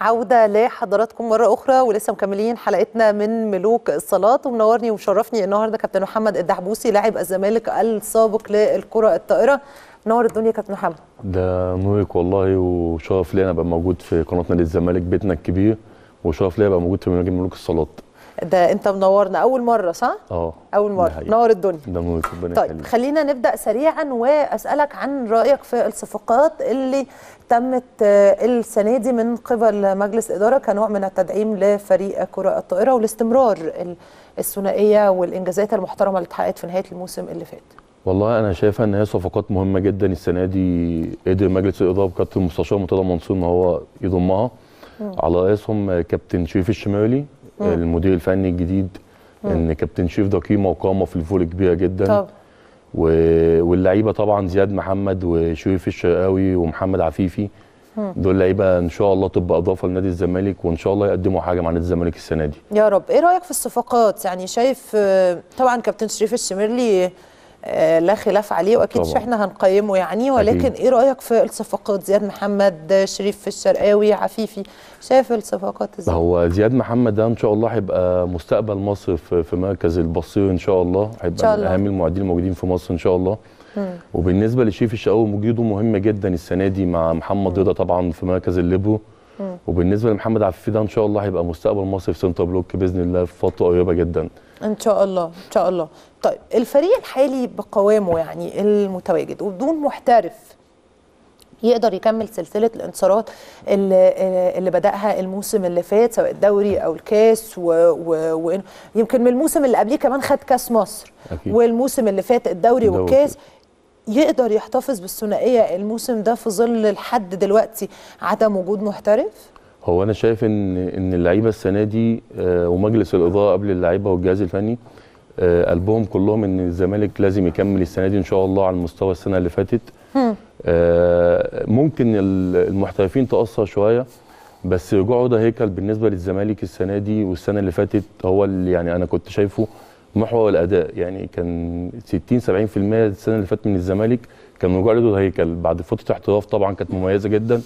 عوده لحضراتكم مره اخرى ولسه مكملين حلقتنا من ملوك الصلاة ومنورني ومشرفني النهارده كابتن محمد الدحبوسي لاعب الزمالك السابق للكره الطائره منور الدنيا كابتن محمد ده نورك والله وشرف لي انا ابقى موجود في قناه نادي الزمالك بيتنا الكبير وشرف لي ابقى موجود في ملوك الصلاة ده انت منورنا اول مره صح اه اول مره نور الدنيا نور ربنا طيب خلينا نبدا سريعا واسالك عن رايك في الصفقات اللي تمت آه، السنه دي من قبل مجلس اداره كنوع من التدعيم لفريق كره الطائره والاستمرار الثنائيه والانجازات المحترمه اللي اتحققت في نهايه الموسم اللي فات والله انا شايفها ان هي صفقات مهمه جدا السنه دي قدر مجلس الاداره بكابتن المستشار مرتضى منصور ان هو يضمها على راسهم كابتن شريف الشمالي المدير الفني الجديد ان كابتن شيف ده قيمه وقامه في الفول كبيره جدا طب. و... واللعيبه طبعا زياد محمد وشريف الشرقاوي ومحمد عفيفي دول لعيبه ان شاء الله تبقى اضافه لنادي الزمالك وان شاء الله يقدموا حاجه مع نادي الزمالك السنه دي. يا رب، ايه رايك في الصفقات؟ يعني شايف آه، طبعا كابتن شريف الشميرلي آه، لا خلاف عليه واكيد طبعا. احنا هنقيمه يعني ولكن أكيد. ايه رايك في الصفقات زياد محمد شريف في الشرقاوي عفيفي شايف الصفقات ازاي هو زياد محمد ده ان شاء الله هيبقى مستقبل مصر في مركز البصير ان شاء الله هيبقى من اهم المعدين الموجودين في مصر ان شاء الله مم. وبالنسبه لشريف الشقاوي مجيده مهم جدا السنه دي مع محمد رضا طبعا في مركز الليبرو وبالنسبه لمحمد عفيفي ده ان شاء الله هيبقى مستقبل مصر في سنتر بلوك باذن الله في فتره قريبه جدا ان شاء الله ان شاء الله طيب الفريق الحالي بقوامه يعني المتواجد وبدون محترف يقدر يكمل سلسله الانتصارات اللي, اللي بداها الموسم اللي فات سواء الدوري او الكاس و و... و... من الموسم اللي قبليه كمان خد كاس مصر أكيد. والموسم اللي فات الدوري والكاس يقدر يحتفظ بالثنائيه الموسم ده في ظل لحد دلوقتي عدم وجود محترف هو انا شايف ان ان اللعيبه السنه دي آه، ومجلس الاداره قبل اللعيبه والجهاز الفني آه، قلبهم كلهم ان الزمالك لازم يكمل السنه دي ان شاء الله على مستوى السنه اللي فاتت آه، ممكن المحترفين تاثر شويه بس رجوع ده هيكل بالنسبه للزمالك السنه دي والسنه اللي فاتت هو اللي يعني انا كنت شايفه محور الاداء يعني كان 60 70% السنه اللي فاتت من الزمالك كان رجوع رضا هيكل بعد فتره احتراف طبعا كانت مميزه جدا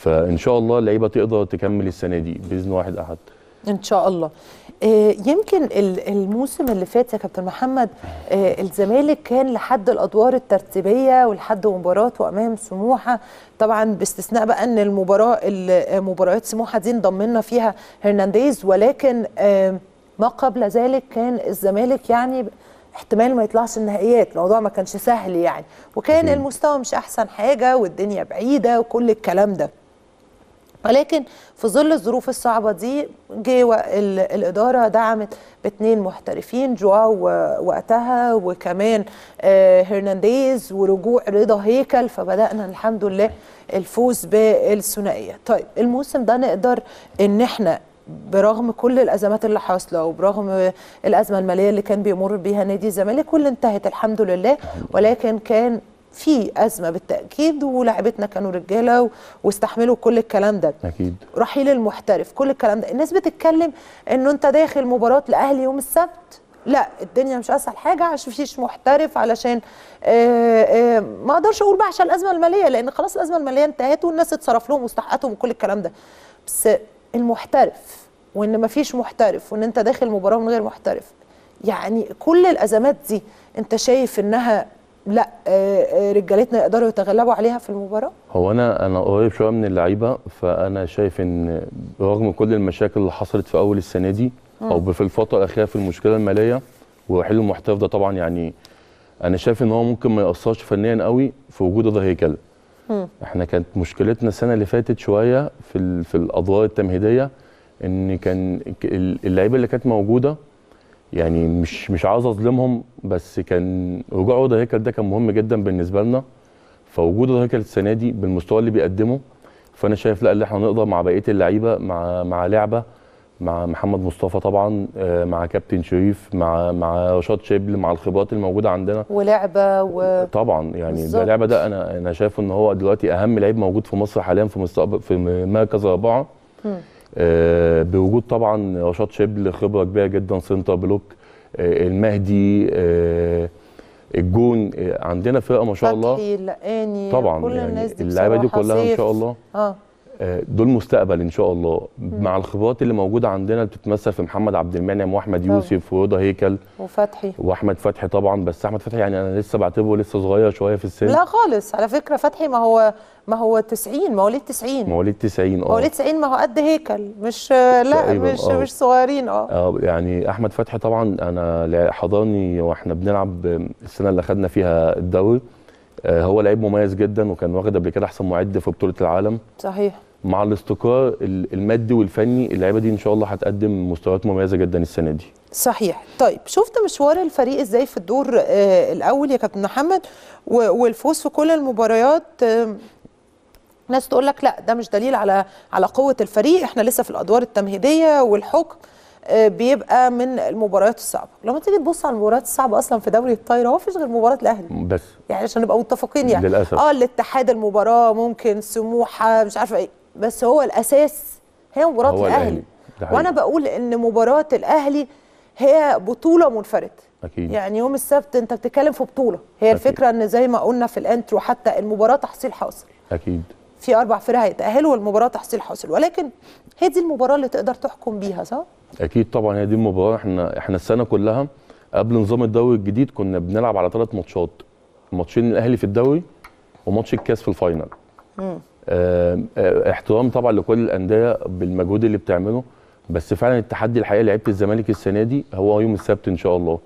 فان شاء الله اللعيبه تقدر تكمل السنه دي باذن واحد احد ان شاء الله آه، يمكن الموسم اللي فات يا كابتن محمد آه، الزمالك كان لحد الادوار الترتيبيه ولحد مباراه وامام سموحه طبعا باستثناء بقى ان المباراه مباريات سموحه دي انضمنا فيها هرنانديز ولكن آه، ما قبل ذلك كان الزمالك يعني احتمال ما يطلعش النهائيات الموضوع ما كانش سهل يعني وكان المستوى مش احسن حاجه والدنيا بعيده وكل الكلام ده ولكن في ظل الظروف الصعبة دي جه الإدارة دعمت باثنين محترفين جواو وقتها وكمان آه، هرنانديز ورجوع رضا هيكل فبدأنا الحمد لله الفوز بالثنائية طيب الموسم ده نقدر إن احنا برغم كل الازمات اللي حاصله وبرغم الازمه الماليه اللي كان بيمر بيها نادي الزمالك واللي انتهت الحمد لله ولكن كان في ازمه بالتاكيد ولاعيبتنا كانوا رجاله واستحملوا كل الكلام ده اكيد رحيل المحترف كل الكلام ده الناس بتتكلم انه انت داخل مباراه الاهلي يوم السبت لا الدنيا مش اسهل حاجه عشان فيش محترف علشان آآ آه، آآ آه، ما اقدرش اقول بقى عشان الازمه الماليه لان خلاص الازمه الماليه انتهت والناس اتصرف لهم مستحقاتهم وكل الكلام ده بس المحترف وان ما فيش محترف وان انت داخل مباراه من غير محترف يعني كل الازمات دي انت شايف انها لا آه، آه، رجالتنا يقدروا يتغلبوا عليها في المباراه هو انا انا قريب شويه من اللعيبه فانا شايف ان رغم كل المشاكل اللي حصلت في اول السنه دي او في الفتره الاخيره في المشكله الماليه وحلو المحترف ده طبعا يعني انا شايف ان هو ممكن ما ياثرش فنيا قوي في وجود رضا هيكل احنا كانت مشكلتنا السنه اللي فاتت شويه في في الادوار التمهيديه ان كان اللعيبه اللي كانت موجوده يعني مش مش عاوز اظلمهم بس كان رجوع اوضه هيكل ده كان مهم جدا بالنسبه لنا فوجود اوضه هيكل السنه دي بالمستوى اللي بيقدمه فانا شايف لا اللي احنا نقدر مع بقيه اللعيبه مع مع لعبه مع محمد مصطفى طبعا آه، مع كابتن شريف مع مع رشاد شبل مع الخبرات الموجوده عندنا ولعبه و طبعا يعني بالزبط. اللعبه ده انا انا شايفه ان هو دلوقتي اهم لعيب موجود في مصر حاليا في مستقبل في مركز اربعه آه، بوجود طبعا رشاد شبل خبره كبيره جدا سنتر بلوك آه، المهدي آه، الجون عندنا فرقه ما شاء الله فتحي اللقاني طبعا كل يعني الناس دي اللعيبه دي كلها ان شاء الله اه دول مستقبل ان شاء الله مع الخبرات اللي موجوده عندنا بتتمثل في محمد عبد المنعم واحمد يوسف ورضا هيكل وفتحي واحمد فتحي طبعا بس احمد فتحي يعني انا لسه بعتبره لسه صغير شويه في السن لا خالص على فكره فتحي ما هو ما هو 90 مواليد 90 مواليد 90 اه مواليد 90 ما هو قد هيكل مش لا مش أوه. مش صغيرين اه اه يعني احمد فتحي طبعا انا حضرني واحنا بنلعب السنه اللي خدنا فيها الدوري آه، هو لعيب مميز جدا وكان واخد قبل كده احسن معد في بطوله العالم صحيح مع الاستقرار المادي والفني اللعيبه دي ان شاء الله هتقدم مستويات مميزه جدا السنه دي صحيح طيب شفت مشوار الفريق ازاي في الدور آه، الاول يا كابتن محمد والفوز في كل المباريات آه، ناس تقول لك لا ده مش دليل على على قوه الفريق احنا لسه في الادوار التمهيديه والحكم آه، بيبقى من المباريات الصعبه لما تيجي تبص على المباريات الصعبه اصلا في دوري الطايره هو فيش غير مباراه الاهلي بس يعني عشان نبقى متفقين يعني للأسف. اه الاتحاد المباراه ممكن سموحه مش عارفه ايه بس هو الاساس هي مباراه هو الاهلي وانا بقول ان مباراه الاهلي هي بطوله منفرده أكيد. يعني يوم السبت انت بتتكلم في بطوله هي أكيد. الفكره ان زي ما قلنا في الانترو حتى المباراه تحصيل حاصل اكيد في اربع فرق هيتاهلوا والمباراه تحصيل حاصل ولكن هي دي المباراه اللي تقدر تحكم بيها صح اكيد طبعا هي دي المباراه احنا احنا السنه كلها قبل نظام الدوري الجديد كنا بنلعب على ثلاث ماتشات ماتشين الاهلي في الدوري وماتش الكاس في الفاينل آه، آه، احترام طبعا لكل الانديه بالمجهود اللي بتعمله بس فعلا التحدي الحقيقي لعيبه الزمالك السنه دي هو يوم السبت ان شاء الله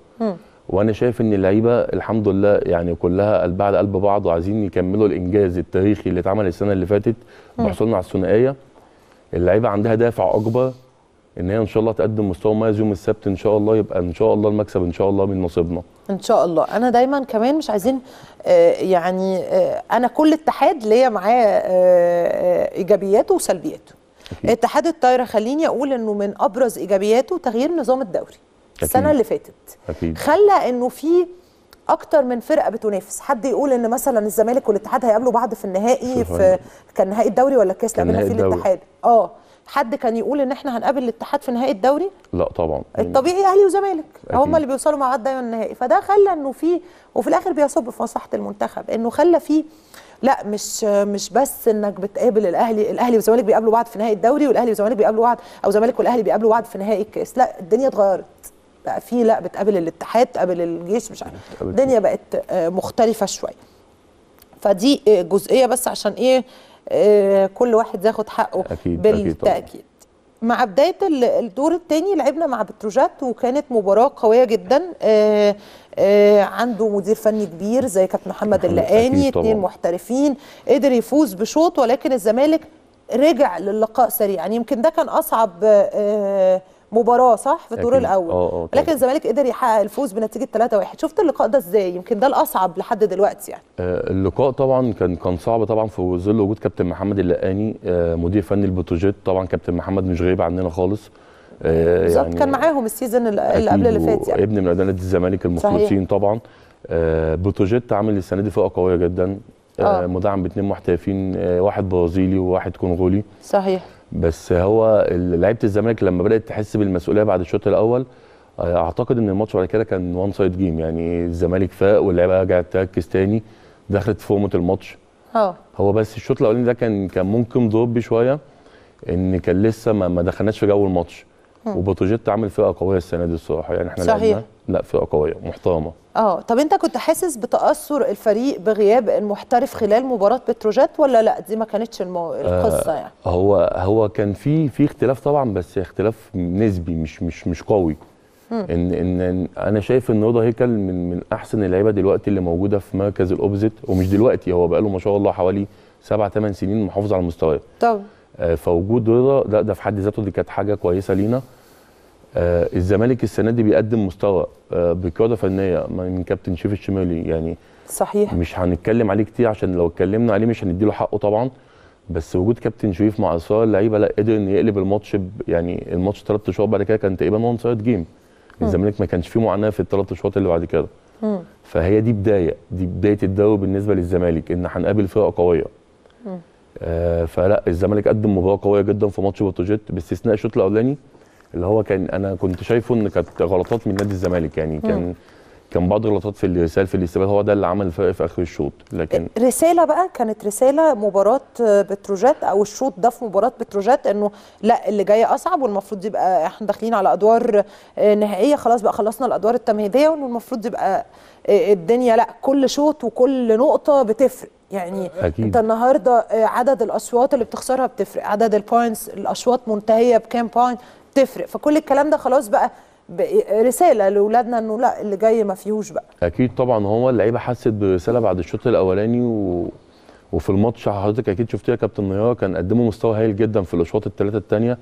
وانا شايف ان اللعيبه الحمد لله يعني كلها قلبها على قلب بعض وعايزين يكملوا الانجاز التاريخي اللي اتعمل السنه اللي فاتت بحصولنا على الثنائيه اللعيبه عندها دافع اكبر ان هي ان شاء الله تقدم مستوى مميز يوم السبت ان شاء الله يبقى ان شاء الله المكسب ان شاء الله من نصيبنا ان شاء الله انا دايما كمان مش عايزين آه، يعني آه، انا كل اتحاد ليا معاه آه، ايجابياته وسلبياته اتحاد الطايره خليني اقول انه من ابرز ايجابياته تغيير نظام الدوري أكيد. السنه اللي فاتت أكيد. خلى انه في اكتر من فرقه بتنافس حد يقول ان مثلا الزمالك والاتحاد هيقابلوا بعض في النهائي في إيه. كان نهائي الدوري ولا كاس لعبنا في الاتحاد اه حد كان يقول ان احنا هنقابل الاتحاد في نهائي الدوري لا طبعا الطبيعي اهلي وزمالك هم اللي بيوصلوا مع بعض دايما النهائي فده خلى انه في وفي الاخر بيصب في مصلحه المنتخب انه خلى في لا مش مش بس انك بتقابل الاهلي الاهلي والزمالك بيقابلوا بعض في نهائي الدوري والاهلي والزمالك بيقابلوا بعض او الزمالك والاهلي بيقابلوا بعض في نهائي الكاس لا الدنيا اتغيرت بقى في لا بتقابل الاتحاد تقابل الجيش مش عارف الدنيا بقت آه، مختلفه شويه فدي آه، جزئيه بس عشان ايه آه، كل واحد ياخد حقه أكيد بالتاكيد أكيد مع بدايه الدور الثاني لعبنا مع بتروجات وكانت مباراه قويه جدا آه، آه، عنده مدير فني كبير زي كابتن محمد اللقاني اثنين محترفين قدر يفوز بشوط ولكن الزمالك رجع للقاء سريعا يعني يمكن ده كان اصعب آآ مباراه صح في الدور الاول أوه أوه لكن الزمالك قدر يحقق الفوز بنتيجه 3-1 شفت اللقاء ده ازاي يمكن ده الاصعب لحد دلوقتي يعني آه، اللقاء طبعا كان كان صعب طبعا في ظل وجود كابتن محمد اللقاني آه، مدير فني البتروجيت طبعا كابتن محمد مش غايب عننا خالص آه، بالظبط يعني كان معاهم السيزون اللي قبل اللي فات يعني ابن من ادانه الزمالك المخلصين صحيح. طبعا آه بتروجيت عامل السنه دي فرقه قويه جدا آه مدعم باثنين محترفين واحد برازيلي وواحد كونغولي صحيح بس هو لعيبه الزمالك لما بدات تحس بالمسؤوليه بعد الشوط الاول آه، اعتقد ان الماتش بعد كده كان وان سايد جيم يعني الزمالك فاق واللعيبه رجعت تركز تاني دخلت في فورمه الماتش اه هو بس الشوط الاولاني ده كان كان ممكن ضرب شويه ان كان لسه ما, ما دخلناش في جو الماتش وبوتوجيت عامل فرقه قويه السنه دي الصراحه يعني احنا صحيح. لا فرقه قويه محترمه اه طب انت كنت حاسس بتاثر الفريق بغياب المحترف خلال مباراه بتروجيت ولا لا دي ما كانتش المو... القصه آه، يعني هو هو كان في في اختلاف طبعا بس اختلاف نسبي مش مش مش قوي إن, ان ان انا شايف ان رضا هيكل من من احسن اللعيبه دلوقتي اللي موجوده في مركز الاوبزيت ومش دلوقتي هو بقاله ما شاء الله حوالي سبع ثمان سنين محافظ على مستواه طبعا آه، فوجود رضا ده ده في حد ذاته دي كانت حاجه كويسه لينا آه، الزمالك السنه دي بيقدم مستوى آه، بقياده فنيه من كابتن شيف الشمالي يعني صحيح مش هنتكلم عليه كتير عشان لو اتكلمنا عليه مش هنديله حقه طبعا بس وجود كابتن شريف مع اصرار اللعيبه لا قدر ان يقلب الماتش يعني الماتش ثلاث شهور بعد كده كان تقريبا وان سايد جيم الزمالك ما كانش فيه معاناه في الثلاث شهور اللي بعد كده فهي دي بدايه دي بدايه الدوري بالنسبه للزمالك ان هنقابل فرقه قويه آه فلا الزمالك قدم مباراه قويه جدا في ماتش بوتوجيت باستثناء الشوط الاولاني اللي هو كان انا كنت شايفه ان كانت غلطات من نادي الزمالك يعني كان مم. كان بعض الغلطات في الرساله في الاستقبال هو ده اللي عمل الفرق في اخر الشوط لكن رساله بقى كانت رساله مباراه بتروجيت او الشوط ده في مباراه بتروجيت انه لا اللي جاي اصعب والمفروض يبقى احنا داخلين على ادوار نهائيه خلاص بقى خلصنا الادوار التمهيديه وانه المفروض يبقى الدنيا لا كل شوط وكل نقطه بتفرق يعني أكيد. انت النهارده عدد الاصوات اللي بتخسرها بتفرق عدد البوينتس الاشواط منتهيه بكام بوينت تفرق فكل الكلام ده خلاص بقى رساله لاولادنا انه لا اللي جاي ما فيهوش بقى اكيد طبعا هو اللعيبه حست برساله بعد الشوط الاولاني و... وفي الماتش حضرتك اكيد شفتيها كابتن نيار كان قدموا مستوى هايل جدا في الاشواط الثلاثه الثانيه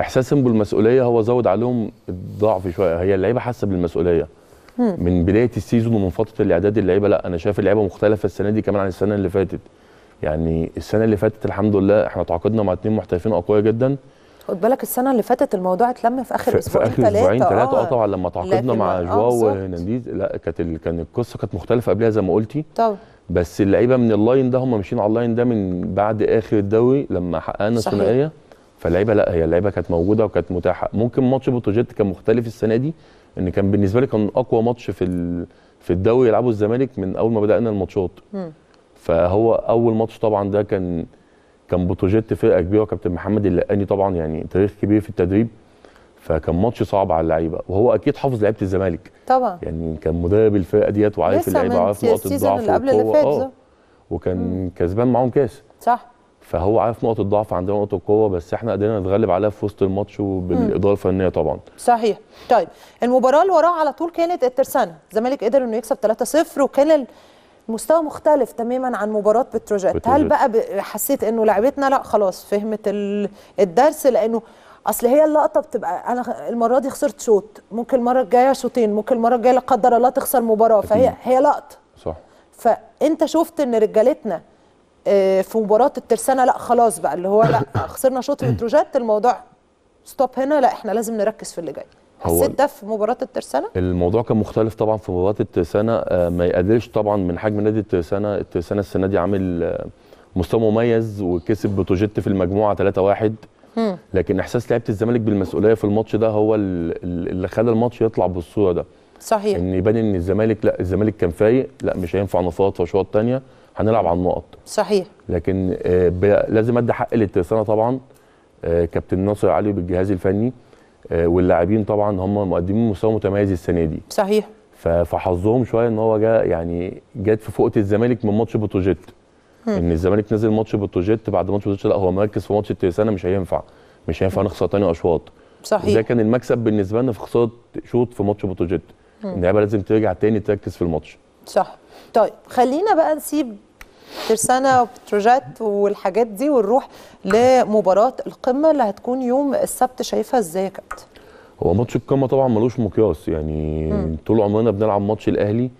احساسهم بالمسؤوليه هو زود عليهم الضعف شويه هي اللعيبه حاسه بالمسؤوليه مم. من بدايه السيزون ومن فتره الاعداد اللعيبه لا انا شايف اللعيبه مختلفه السنه دي كمان عن السنه اللي فاتت يعني السنه اللي فاتت الحمد لله احنا تعاقدنا مع اثنين محترفين اقوياء جدا خد بالك السنه اللي فاتت الموضوع اتلم في اخر اسبوعين ثلاثه في اخر اسبوعين ثلاثه آه. اه طبعا لما تعاقدنا مع آه، جواو وهنانديز لا كانت كان القصه كانت مختلفه قبلها زي ما قلتي طبعا بس اللعيبه من اللاين ده هم ماشيين على اللاين ده من بعد اخر الدوري لما حققنا الثنائيه فاللعيبه لا هي اللعيبه كانت موجوده وكانت متاحه ممكن ماتش بوتوجيت كان مختلف السنه دي ان كان بالنسبه لي كان اقوى ماتش في ال... في الدوري يلعبه الزمالك من اول ما بدانا الماتشات فهو اول ماتش طبعا ده كان كان بوتوجيت فرقه كبيره وكابتن محمد اللقاني طبعا يعني تاريخ كبير في التدريب فكان ماتش صعب على اللعيبه وهو اكيد حافظ لعيبه الزمالك طبعا يعني كان مدرب الفرقه ديت وعارف اللعيبه وعارف نقط الضعف والقوه اه وكان كسبان معاهم كاس صح فهو عارف نقط الضعف عندنا نقط القوه بس احنا قدرنا نتغلب عليها في وسط الماتش وبالاداره الفنيه طبعا صحيح طيب المباراه اللي وراها على طول كانت الترسانه الزمالك قدر انه يكسب 3-0 وكان مستوى مختلف تماما عن مباراه بتروجيت, هل بقى حسيت انه لعبتنا لا خلاص فهمت الدرس لانه اصل هي اللقطه بتبقى انا المره دي خسرت شوط ممكن المره الجايه شوطين ممكن المره الجايه لا قدر الله تخسر مباراه فهي هي لقطه صح فانت شفت ان رجالتنا آه، في مباراه الترسانه لا خلاص بقى اللي هو لا خسرنا شوط بتروجيت الموضوع ستوب هنا لا احنا لازم نركز في اللي جاي حسيت ده في مباراه الترسانه؟ الموضوع كان مختلف طبعا في مباراه الترسانه آه، ما يقدرش طبعا من حجم نادي الترسانه، الترسانه السنه دي عامل آه، مستوى مميز وكسب بتوجيت في المجموعه 3-1 لكن احساس لعيبه الزمالك بالمسؤوليه في الماتش ده هو اللي خلى الماتش يطلع بالصوره ده صحيح ان يبان ان الزمالك لا الزمالك كان فايق لا مش هينفع نفاط اشواط ثانيه هنلعب على النقط صحيح لكن آه، لازم ادي حق للترسانه طبعا كابتن ناصر علي بالجهاز الفني آه، واللاعبين طبعا هم مقدمين مستوى متميز السنه دي صحيح فحظهم شويه ان هو جاء يعني جت في فوقه الزمالك من ماتش بوتوجيت ان الزمالك نزل ماتش بوتوجيت بعد ماتش بوتوجيت لا هو مركز في ماتش الترسانه مش هينفع مش هينفع نخسر تاني اشواط صحيح ده كان المكسب بالنسبه لنا في خساره شوط في ماتش بوتوجيت اللعيبه لازم ترجع تاني تركز في الماتش صح طيب خلينا بقى نسيب ترسانة وبتروجات والحاجات دي ونروح لمباراة القمة اللي هتكون يوم السبت شايفها ازاي يا كابتن؟ هو ماتش القمة طبعا ملوش مقياس يعني مم. طول عمرنا بنلعب ماتش الأهلي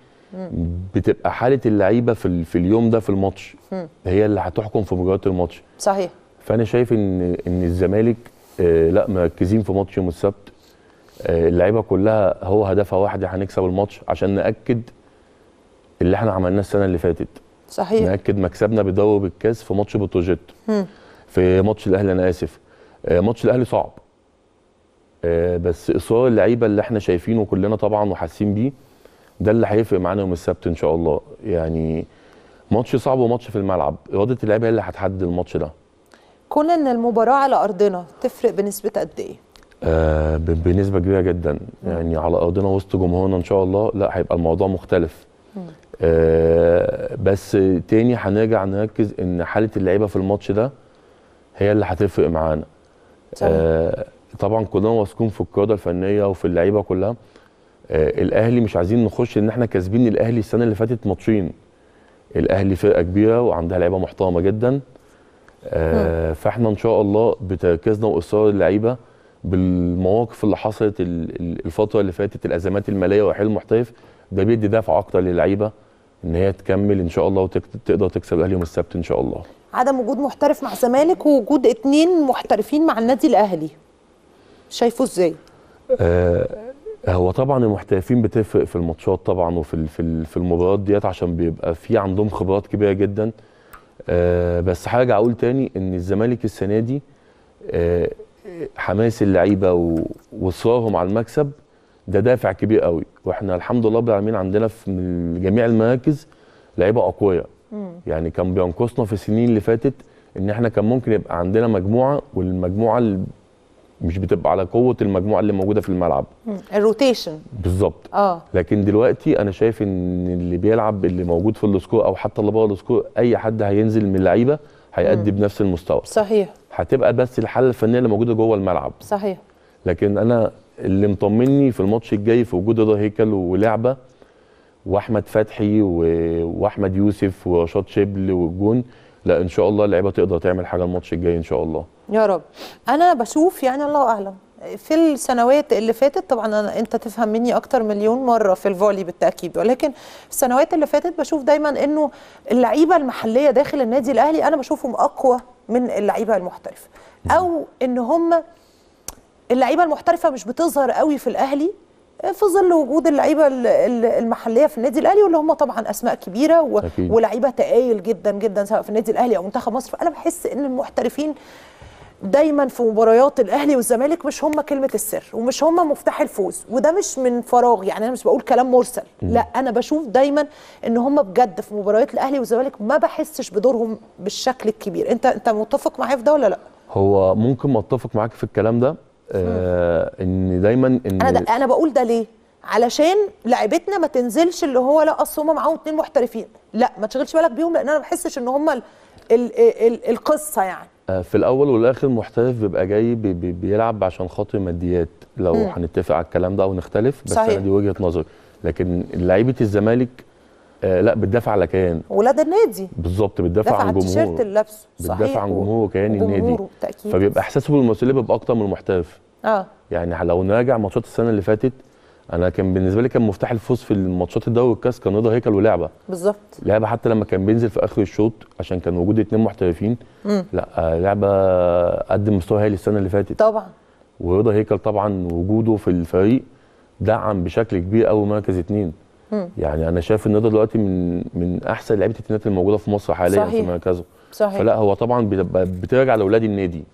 بتبقى حالة اللعيبة في, في اليوم ده في الماتش مم. هي اللي هتحكم في مباريات الماتش صحيح فأنا شايف إن إن الزمالك آه لا مركزين في ماتش يوم السبت آه اللعيبة كلها هو هدفها واحد هنكسب الماتش عشان نأكد اللي احنا عملناه السنة اللي فاتت صحيح ناكد مكسبنا بدوري الكاس في ماتش بوتوجيت في ماتش الاهلي انا اسف آه، ماتش الاهلي صعب آه، بس اصرار اللعيبه اللي احنا شايفينه كلنا طبعا وحاسين بيه ده اللي هيفرق معانا يوم السبت ان شاء الله يعني ماتش صعب وماتش في الملعب اراده اللعيبه هي اللي هتحدد الماتش ده كون ان المباراه على ارضنا تفرق بنسبه قد ايه آه بنسبه كبيره جدا يعني على ارضنا وسط جمهورنا ان شاء الله لا هيبقى الموضوع مختلف آه، بس تاني هنرجع نركز ان حاله اللعيبه في الماتش ده هي اللي هتفرق معانا آه، طبعا كلنا واثقين في القياده الفنيه وفي اللعيبه كلها آه، الاهلي مش عايزين نخش ان احنا كاسبين الاهلي السنه اللي فاتت ماتشين الاهلي فرقه كبيره وعندها لعيبه محترمه جدا فاحنا ان شاء الله بتركيزنا واصرار اللعيبه بالمواقف اللي حصلت الفتره اللي فاتت الازمات الماليه وحيل المحترف ده بيدي دافع اكتر للعيبه ان هي تكمل ان شاء الله وتقدر تكسب الاهلي يوم السبت ان شاء الله عدم وجود محترف مع الزمالك ووجود اثنين محترفين مع النادي الاهلي شايفه ازاي آه هو طبعا المحترفين بتفرق في الماتشات طبعا وفي في في المباريات ديت عشان بيبقى في عندهم خبرات كبيره جدا آه بس حاجه اقول تاني ان الزمالك السنه دي آه حماس اللعيبه واصرارهم على المكسب ده دافع كبير قوي واحنا الحمد لله رب العالمين عندنا في جميع المراكز لعيبه اقوياء يعني كان بينقصنا في السنين اللي فاتت ان احنا كان ممكن يبقى عندنا مجموعه والمجموعه اللي مش بتبقى على قوه المجموعه اللي موجوده في الملعب الروتيشن بالظبط اه لكن دلوقتي انا شايف ان اللي بيلعب اللي موجود في السكور او حتى اللي بره السكور اي حد هينزل من اللعيبه هيأدي بنفس المستوى صحيح هتبقى بس الحاله الفنيه اللي موجوده جوه الملعب صحيح لكن انا اللي مطمني في الماتش الجاي في وجود رضا هيكل ولعبه واحمد فتحي واحمد يوسف ورشاد شبل والجون لا ان شاء الله اللعيبه تقدر تعمل حاجه الماتش الجاي ان شاء الله يا رب انا بشوف يعني الله اعلم في السنوات اللي فاتت طبعا أنا انت تفهم مني اكتر مليون مره في الفولي بالتاكيد ولكن السنوات اللي فاتت بشوف دايما انه اللعيبه المحليه داخل النادي الاهلي انا بشوفهم اقوى من اللعيبه المحترفه او ان هم اللعيبه المحترفه مش بتظهر قوي في الاهلي آه، في ظل وجود اللعيبه المحليه في النادي الاهلي واللي هم طبعا اسماء كبيره و... ولعيبه تقايل جدا جدا سواء في النادي الاهلي او منتخب مصر فانا بحس ان المحترفين دايما في مباريات الاهلي والزمالك مش هم كلمه السر ومش هم مفتاح الفوز وده مش من فراغ يعني انا مش بقول كلام مرسل م. لا انا بشوف دايما ان هم بجد في مباريات الاهلي والزمالك ما بحسش بدورهم بالشكل الكبير انت انت متفق معايا في ده ولا لا هو ممكن ما اتفق معاك في الكلام ده آه ان دايما ان انا دا انا بقول ده ليه؟ علشان لعيبتنا ما تنزلش اللي هو لا اصل هم معاهم اتنين محترفين لا ما تشغلش بالك بيهم لان انا ما بحسش ان هم القصه يعني آه، في الاول والاخر محترف بيبقى جاي بي بي بيلعب عشان خاطر ماديات لو هنتفق على الكلام ده او نختلف بس صحيح. انا دي وجهه نظري لكن لعيبه الزمالك آه لا بتدافع على كيان ولاد النادي بالظبط بتدافع عن جمهوره التيشيرت اللي لابسه بتدافع عن جمهوره وكيان النادي تأكيد. فبيبقى احساسه بالمسؤوليه بيبقى اكتر من المحترف اه يعني لو نراجع ماتشات السنه اللي فاتت انا كان بالنسبه لي كان مفتاح الفوز في الماتشات الدوري والكاس كان رضا هيكل ولعبه بالظبط لعبه حتى لما كان بينزل في اخر الشوط عشان كان وجود اثنين محترفين مم. لا آه، لعبه قدم مستوى هايل السنه اللي فاتت طبعا ورضا هيكل طبعا وجوده في الفريق دعم بشكل كبير قوي مركز اثنين يعني انا شايف ان ده دلوقتي من من احسن لعيبه التيمات الموجوده في مصر حاليا صحيح. في مركزه صحيح. فلا هو طبعا بترجع لاولاد النادي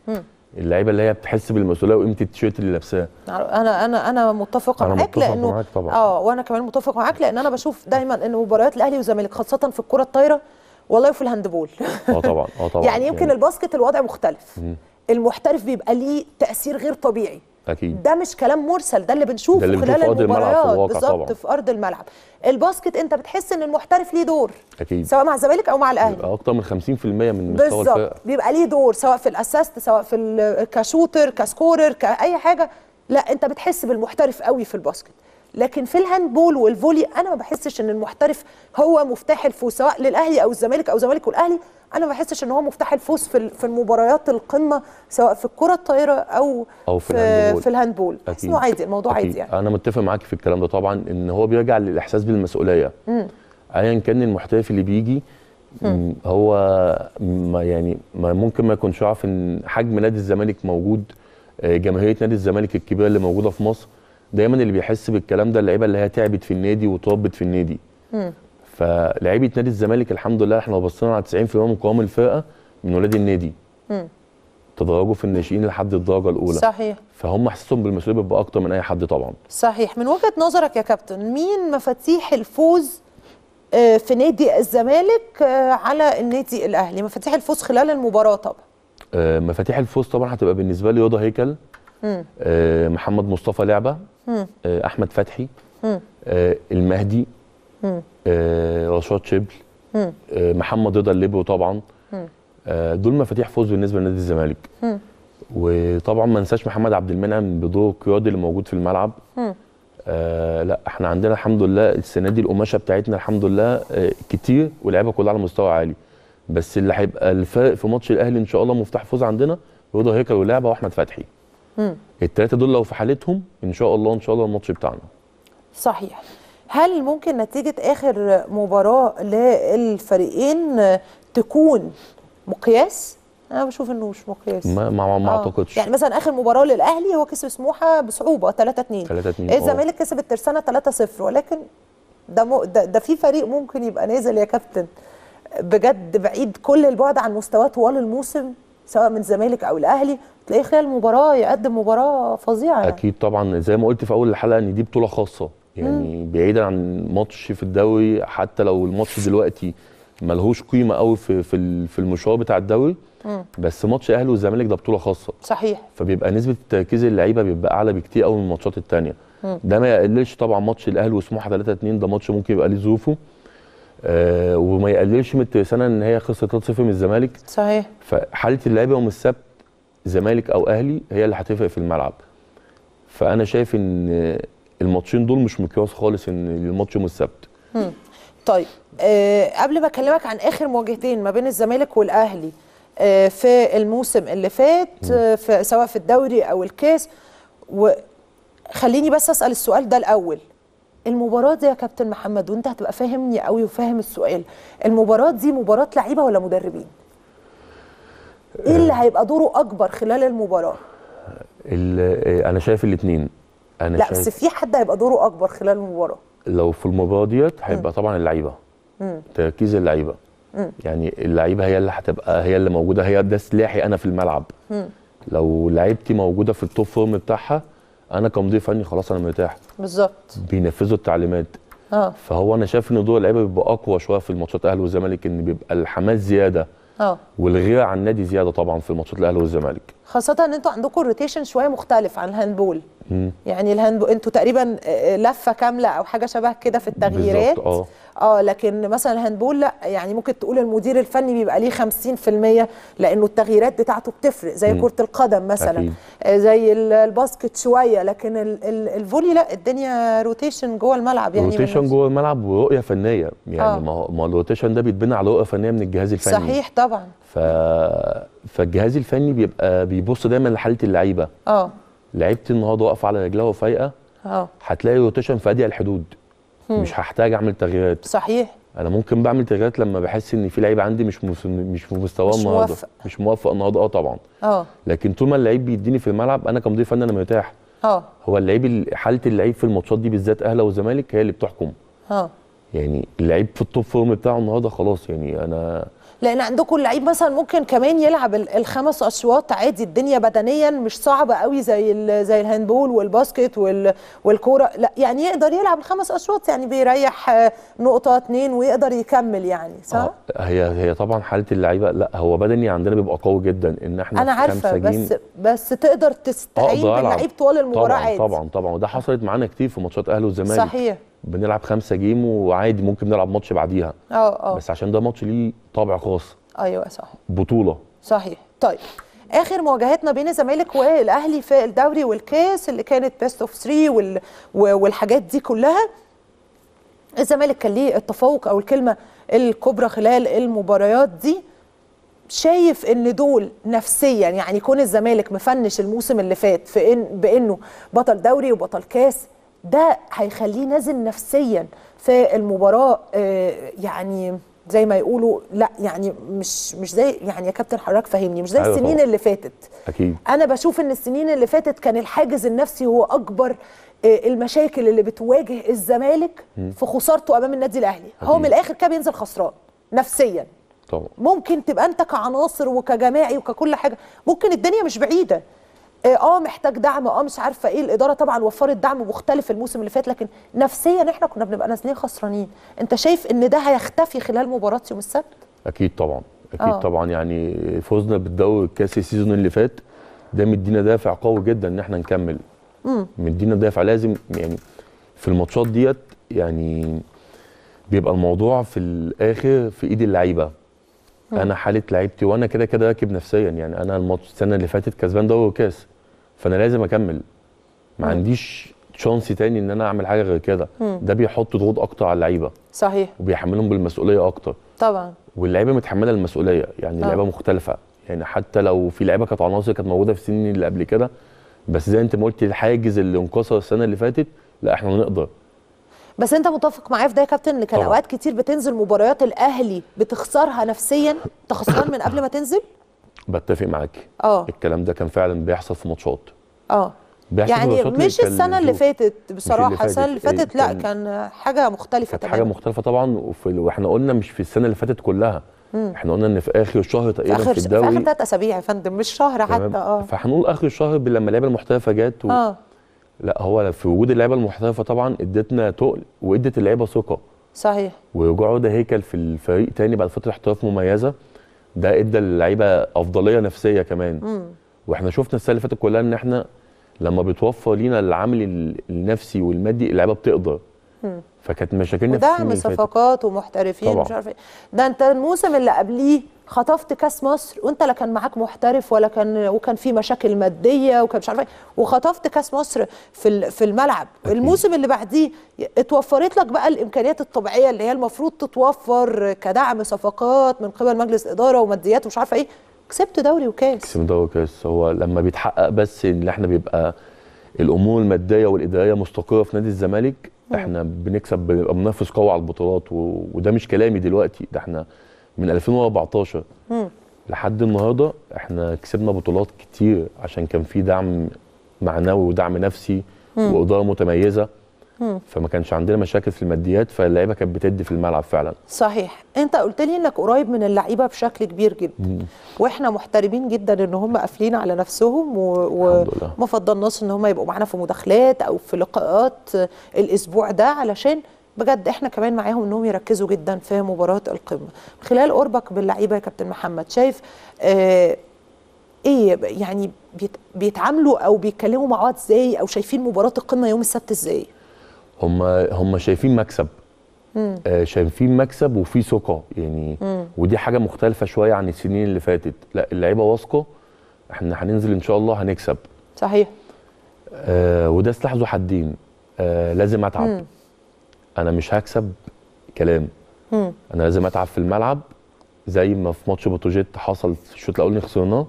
اللعيبه اللي هي بتحس بالمسؤوليه وقيمه التيشيرت اللي لابساه نعم. انا انا انا متفقه أنا معاك متفق لانه معاك طبعا اه وانا كمان متفقه معاك لان انا بشوف دايما ان مباريات الاهلي والزمالك خاصه في الكره الطايره والله وفي الهاندبول اه طبعا اه طبعا يعني يمكن يعني. الباسكت الوضع مختلف م. المحترف بيبقى ليه تاثير غير طبيعي اكيد ده مش كلام مرسل ده اللي بنشوفه ده اللي خلال في أرض المباريات بالظبط في ارض الملعب الباسكت انت بتحس ان المحترف ليه دور اكيد سواء مع الزمالك او مع الاهلي اكتر من 50% من مستوى الفرقه بالظبط بيبقى ليه دور سواء في الاسيست سواء في كشوتر كسكورر كاي حاجه لا انت بتحس بالمحترف قوي في الباسكت لكن في الهاندبول والفولي انا ما بحسش ان المحترف هو مفتاح الفوز سواء للاهلي او الزمالك او الزمالك والاهلي انا ما بحسش ان هو مفتاح الفوز في في المباريات القمه سواء في الكره الطايره او او في, في الهاندبول, في الهاندبول. عادي الموضوع أكيد. عادي يعني انا متفق معاك في الكلام ده طبعا ان هو بيرجع للاحساس بالمسؤوليه ايا كان المحترف اللي بيجي مم. هو ما يعني ما ممكن ما يكونش عارف ان حجم نادي الزمالك موجود آه، جماهيريه نادي الزمالك الكبيره اللي موجوده في مصر دايما اللي بيحس بالكلام ده اللعيبه اللي هي تعبت في النادي وطابت في النادي فلعيبه نادي الزمالك الحمد لله احنا لو بصينا على 90% من قوام الفرقه من ولاد النادي تدرجوا في الناشئين لحد الدرجه الاولى صحيح فهم احساسهم بالمسؤوليه بيبقى اكتر من اي حد طبعا صحيح من وجهه نظرك يا كابتن مين مفاتيح الفوز آه، في نادي الزمالك آه، على النادي الاهلي مفاتيح الفوز خلال المباراه طبعا آه، مفاتيح الفوز طبعا هتبقى بالنسبه لي رضا هيكل محمد مصطفى لعبه آه، احمد فتحي آه، المهدي آه، رشاد شبل محمد رضا الليبي طبعا دول مفاتيح فوز بالنسبه لنادي الزمالك وطبعا ما انساش محمد عبد المنعم بدور القيادي اللي موجود في الملعب آه لا احنا عندنا الحمد لله السنه دي القماشه بتاعتنا الحمد لله آه كتير واللعيبه كلها على مستوى عالي بس اللي هيبقى الفرق في ماتش الاهلي ان شاء الله مفتاح فوز عندنا رضا هيكل ولعبه واحمد فتحي الثلاثه دول لو في حالتهم ان شاء الله ان شاء الله الماتش بتاعنا صحيح هل ممكن نتيجه اخر مباراه للفريقين تكون مقياس انا بشوف انه مش مقياس ما ما, ما آه. اعتقدش يعني مثلا اخر مباراه للاهلي هو كسب سموحه بصعوبه 3 2 3 2 الزمالك كسب الترسانه 3 0 ولكن ده, م... ده ده في فريق ممكن يبقى نازل يا كابتن بجد بعيد كل البعد عن مستواه طوال الموسم سواء من الزمالك او الاهلي تلاقيه خلال المباراه يقدم مباراه فظيعه يعني. اكيد طبعا زي ما قلت في اول الحلقه ان دي بطوله خاصه يعني مم. بعيدا عن ماتش في الدوري حتى لو الماتش دلوقتي ملهوش قيمه قوي في في في المشوار بتاع الدوري بس ماتش اهلي والزمالك ده بطوله خاصه صحيح فبيبقى نسبه تركيز اللعيبه بيبقى اعلى بكتير قوي من الماتشات الثانيه ده ما يقللش طبعا ماتش الاهلي وسموحه 3 2 ده ماتش ممكن يبقى ليه ظروفه آه وما يقللش من الترسانه ان هي خسرت 3-0 من الزمالك صحيح فحاله اللعيبه يوم السبت زمالك او اهلي هي اللي هتفرق في الملعب فانا شايف ان الماتشين دول مش مقياس خالص ان الماتش يوم السبت طيب أه قبل ما اكلمك عن اخر مواجهتين ما بين الزمالك والاهلي أه في الموسم اللي فات أه في سواء في الدوري او الكاس وخليني بس اسال السؤال ده الاول المباراه دي يا كابتن محمد وانت هتبقى فاهمني قوي وفاهم السؤال المباراه دي مباراه لعيبه ولا مدربين ايه اللي آه. هيبقى دوره اكبر خلال المباراه آه، انا شايف الاثنين انا لا شايف بس في حد هيبقى دوره اكبر خلال المباراه لو في المباراه ديت هيبقى طبعا اللعيبه تركيز اللعيبه يعني اللعيبه هي اللي هتبقى هي اللي موجوده هي ده سلاحي انا في الملعب لو لعيبتي موجوده في التوب فورم بتاعها انا كمضيف فني خلاص انا مرتاح بالظبط بينفذوا التعليمات اه فهو انا شايف ان دور اللعيبه بيبقى اقوى شويه في الماتشات الاهلي والزمالك ان بيبقى الحماس زياده اه والغيره عن النادي زياده طبعا في ماتشات الاهلي والزمالك خاصه ان انتوا عندكم الروتيشن شويه مختلف عن الهاندبول يعني الهاندبول انتوا تقريبا آه، لفه كامله او حاجه شبه كده في التغييرات اه اه لكن مثلا الهاندبول لا يعني ممكن تقول المدير الفني بيبقى ليه 50% لانه التغييرات بتاعته بتفرق زي كره القدم مثلا أكيد. آه، زي الباسكت شويه لكن الفولي لا الدنيا روتيشن جوه الملعب يعني روتيشن جوه الملعب ورؤيه فنيه يعني آه. ما هو الروتيشن ده بيتبنى على رؤيه فنيه من الجهاز الفني صحيح طبعا ف... فالجهاز الفني بيبقى بيبص دايما لحاله اللعيبه اه لعيبتي النهارده واقفه على رجلها وفايقه اه هتلاقي روتيشن في ادي الحدود هم. مش هحتاج اعمل تغييرات صحيح انا ممكن بعمل تغييرات لما بحس ان في لعيب عندي مش مف... مش في مستواه النهارده مش موفق النهارده اه طبعا اه لكن طول ما اللعيب بيديني في الملعب انا كمدير فني انا مرتاح اه هو اللعيب حاله اللعيب في الماتشات دي بالذات اهلا والزمالك هي اللي بتحكم اه يعني اللعيب في التوب فورم بتاعه النهارده خلاص يعني انا لان عندكم اللعيب مثلا ممكن كمان يلعب الخمس اشواط عادي الدنيا بدنيا مش صعبه قوي زي زي الهاندبول والباسكت والكوره لا يعني يقدر يلعب الخمس اشواط يعني بيريح آه، نقطه اتنين ويقدر يكمل يعني صح آه هي هي طبعا حاله اللعيبه لا هو بدني عندنا بيبقى قوي جدا ان احنا انا عارفه بس بس تقدر تستعين آه، آه، باللعيب طول المباراه طبعا عادي. طبعا طبعا وده حصلت معانا كتير في ماتشات اهلي والزمالك صحيح بنلعب خمسة جيم وعادي ممكن نلعب ماتش بعديها اه اه بس عشان ده ماتش ليه طابع خاص ايوه صح بطولة صحيح طيب اخر مواجهتنا بين الزمالك والاهلي في الدوري والكاس اللي كانت بيست اوف 3 والحاجات دي كلها الزمالك كان ليه التفوق او الكلمه الكبرى خلال المباريات دي شايف ان دول نفسيا يعني كون الزمالك مفنش الموسم اللي فات في إن بانه بطل دوري وبطل كاس ده هيخليه نازل نفسيا في المباراه آه، يعني زي ما يقولوا لا يعني مش مش زي يعني يا كابتن حضرتك فهمني مش زي أيوة، السنين اللي فاتت اكيد انا بشوف ان السنين اللي فاتت كان الحاجز النفسي هو اكبر آه، المشاكل اللي بتواجه الزمالك في خسارته امام النادي الاهلي أكيد. هو من الاخر كان بينزل خسران نفسيا طبعا. ممكن تبقى انت كعناصر وكجماعي وككل حاجه ممكن الدنيا مش بعيده إيه، اه محتاج دعم اه مش عارفه ايه الاداره طبعا وفرت دعم مختلف الموسم اللي فات لكن نفسيا احنا كنا بنبقى نازلين خسرانين انت شايف ان ده هيختفي خلال مباراه يوم السبت اكيد طبعا اكيد أوه. طبعا يعني فوزنا بالدوري الكاسي السيزون اللي فات ده مدينا دافع قوي جدا ان احنا نكمل مدينا دافع لازم يعني في الماتشات ديت يعني بيبقى الموضوع في الاخر في ايد اللعيبه انا حاله لعيبتي وانا كده كده راكب نفسيا يعني انا الماتش السنه اللي فاتت كسبان دوري وكاس فانا لازم اكمل ما عنديش شانس تاني ان انا اعمل حاجه غير كده ده بيحط ضغوط اكتر على اللعيبه صحيح وبيحملهم بالمسؤوليه اكتر طبعا واللعيبه متحمله المسؤوليه يعني آه. اللعيبه مختلفه يعني حتى لو في لعيبه كانت عناصر كانت موجوده في السنين اللي قبل كده بس زي انت ما قلت الحاجز اللي انكسر السنه اللي فاتت لا احنا نقدر بس انت متفق معايا في ده يا كابتن ان كان اوقات كتير بتنزل مباريات الاهلي بتخسرها نفسيا تخسران من قبل ما تنزل بتفق معاكي اه الكلام ده كان فعلا بيحصل في ماتشات اه يعني مش السنه اللي فاتت بصراحه السنه اللي فاتت, فاتت إيه، لا كان حاجه مختلفه كانت حاجه مختلفه طبعا واحنا قلنا مش في السنه اللي فاتت كلها مم. احنا قلنا ان في اخر الشهر تقريبا في, آخر في الدوري اخر ثلاث اسابيع يا فندم مش شهر حتى اه فهنقول اخر الشهر لما اللعيبه المحترفه جت و... آه. لا هو في وجود اللعيبه المحترفه طبعا ادتنا تقل وادت اللعيبه ثقه صحيح ورجوع ده هيكل في الفريق تاني بعد فتره احتراف مميزه ده ادى للعيبه افضليه نفسيه كمان مم. واحنا شفنا السنه اللي فاتت كلها ان احنا لما بتوفر لينا العامل النفسي والمادي اللعيبه بتقدر مم. فكانت مشاكلنا ودعم صفقات ومحترفين مش عارف إيه. ده انت الموسم اللي قبليه خطفت كاس مصر وانت لا كان معاك محترف ولا كان وكان في مشاكل ماديه وكان مش عارف إيه. وخطفت كاس مصر في في الملعب أكيد. الموسم اللي بعديه اتوفرت لك بقى الامكانيات الطبيعيه اللي هي المفروض تتوفر كدعم صفقات من قبل مجلس اداره وماديات ومش عارفه ايه كسبت دوري وكاس كسبت دوري وكاس هو لما بيتحقق بس ان احنا بيبقى الامور الماديه والاداريه مستقره في نادي الزمالك احنا بنكسب بنبقى منافس قوي على البطولات و... وده مش كلامي دلوقتي ده احنا من 2014 مم. لحد النهارده احنا كسبنا بطولات كتير عشان كان في دعم معنوي ودعم نفسي واداره متميزه فما كانش عندنا مشاكل في الماديات فاللعيبه كانت بتدي في الملعب فعلا صحيح انت قلت لي انك قريب من اللعيبه بشكل كبير جدا مم. واحنا محترمين جدا ان هم قافلين على نفسهم وما فضلناش ان هم يبقوا معانا في مداخلات او في لقاءات الاسبوع ده علشان بجد احنا كمان معاهم انهم يركزوا جدا في مباراه القمه خلال قربك باللعيبه يا كابتن محمد شايف آه ايه يعني بيتعاملوا او بيتكلموا مع بعض ازاي او شايفين مباراه القمه يوم السبت ازاي هم هم شايفين مكسب آه شايفين مكسب وفي ثقه يعني مم. ودي حاجه مختلفه شويه عن السنين اللي فاتت لا اللعيبه واثقه احنا هننزل ان شاء الله هنكسب صحيح آه وده سلاح ذو حدين آه لازم اتعب مم. انا مش هكسب كلام مم. انا لازم اتعب في الملعب زي ما في ماتش بوتوجيت حصل في الشوط الاولاني خسرناه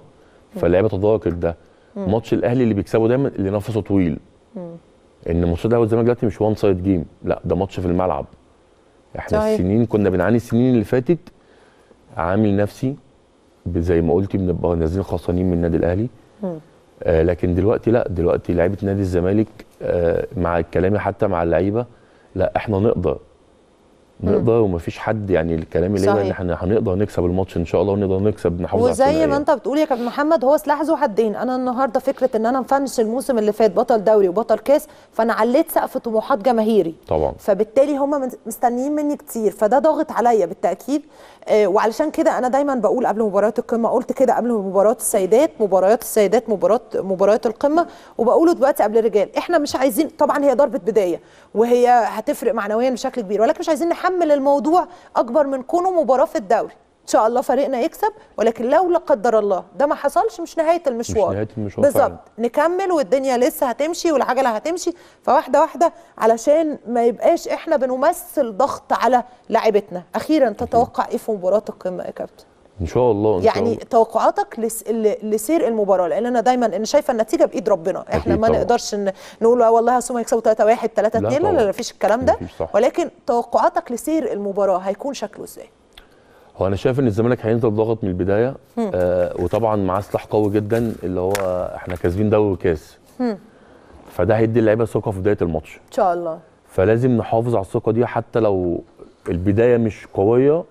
فاللعيبه تضايقت ده مم. ماتش الاهلي اللي بيكسبه دايما اللي نفسه طويل مم. ان ماتش الاهلي والزمالك دلوقتي مش وان سايد جيم لا ده ماتش في الملعب احنا طيب. السنين كنا بنعاني السنين اللي فاتت عامل نفسي زي ما قلتي بنبقى نازلين خسرانين من النادي الاهلي آه لكن دلوقتي لا دلوقتي لعيبه نادي الزمالك آه مع كلامي حتى مع اللعيبه لا احنا نقدر نقدر ومفيش حد يعني الكلام اللي هو ان احنا هنقدر نكسب الماتش ان شاء الله ونقدر نكسب نحافظ على وزي ما انت بتقول يا كابتن محمد هو سلاح ذو حدين انا النهارده فكره ان انا مفنش الموسم اللي فات بطل دوري وبطل كاس فانا عليت سقف طموحات جماهيري طبعا فبالتالي هم مستنيين مني كتير فده ضاغط عليا بالتاكيد آه، وعلشان كده انا دايما بقول قبل مباريات القمه قلت كده قبل مباريات السيدات مباريات السيدات مباراه مباريات القمه وبقوله دلوقتي قبل الرجال احنا مش عايزين طبعا هي ضربه بدايه وهي هتفرق معنويا بشكل كبير ولكن مش عايزين يتحمل الموضوع اكبر من كونه مباراه في الدوري ان شاء الله فريقنا يكسب ولكن لو لا قدر الله ده ما حصلش مش نهايه المشوار مش نهايه المشوار بالظبط نكمل والدنيا لسه هتمشي والعجله هتمشي فواحده واحده علشان ما يبقاش احنا بنمثل ضغط على لاعيبتنا اخيرا تتوقع ايه في مباراه القمه يا كابتن ان شاء الله إن يعني شاء الله. توقعاتك لس... لسير المباراه لان انا دايما انا شايفه النتيجه بايد ربنا احنا ما طبعا. نقدرش ن... نقول والله هسوم هيكسبوا 3 1 3 2 لا لا مفيش الكلام ده ولكن توقعاتك لسير المباراه هيكون شكله ازاي؟ هو انا شايف ان الزمالك هينزل ضغط من البدايه آه وطبعا معاه سلاح قوي جدا اللي هو احنا كاسبين دوري وكاس فده هيدي اللعيبه ثقه في بدايه الماتش ان شاء الله فلازم نحافظ على الثقه دي حتى لو البدايه مش قويه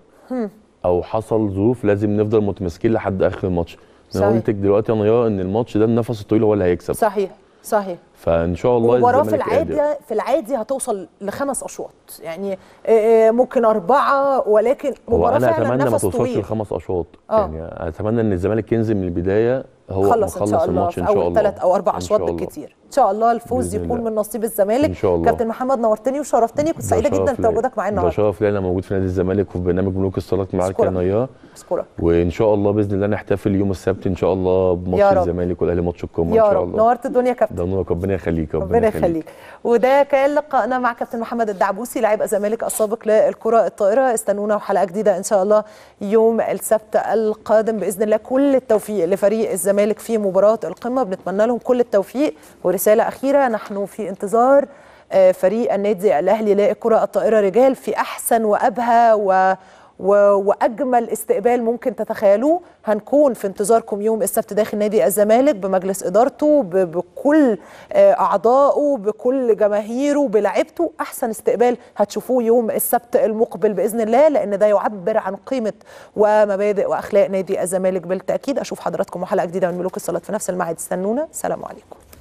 او حصل ظروف لازم نفضل متمسكين لحد اخر الماتش انا قلت لك دلوقتي انا نيار ان الماتش ده النفس الطويل هو اللي هيكسب صحيح صحيح فان شاء الله المباراه في العادي في العادي هتوصل لخمس اشواط يعني آه، آه، ممكن اربعه ولكن مباراه فعلا اتمنى ما توصلش لخمس اشواط آه. يعني اتمنى ان الزمالك ينزل من البدايه هو خلص ان شاء الله في إن شاء اول ثلاث او اربع اشواط بالكتير ان شاء الله الفوز يكون من نصيب الزمالك ان شاء الله كابتن محمد نورتني وشرفتني كنت سعيده جدا بتواجدك معانا النهارده ده شرف ليا انا موجود في نادي الزمالك وفي برنامج ملوك الصالات معاك يا نيار اذكرك وان شاء الله باذن الله نحتفل يوم السبت ان شاء الله بماتش الزمالك والاهلي ماتش القمه ان شاء الله نورت الدنيا يا كابتن نورك ربنا يخليك ربنا يخليك وده كان لقائنا مع كابتن محمد الدعبوسي لاعب الزمالك السابق للكره الطائره استنونا وحلقه جديده ان شاء الله يوم السبت القادم باذن الله كل التوفيق لفريق الزمالك في مباراه القمه بنتمنى لهم كل التوفيق ورساله اخيره نحن في انتظار آه، فريق النادي الاهلي للكره الطائره رجال في احسن وابهى و واجمل استقبال ممكن تتخيلوه هنكون في انتظاركم يوم السبت داخل نادي الزمالك بمجلس ادارته بكل آه، اعضائه بكل جماهيره بلعبته احسن استقبال هتشوفوه يوم السبت المقبل باذن الله لان ده يعبر عن قيمه ومبادئ واخلاق نادي الزمالك بالتاكيد اشوف حضراتكم وحلقه جديده من ملوك الصلاه في نفس الميعاد استنونا سلام عليكم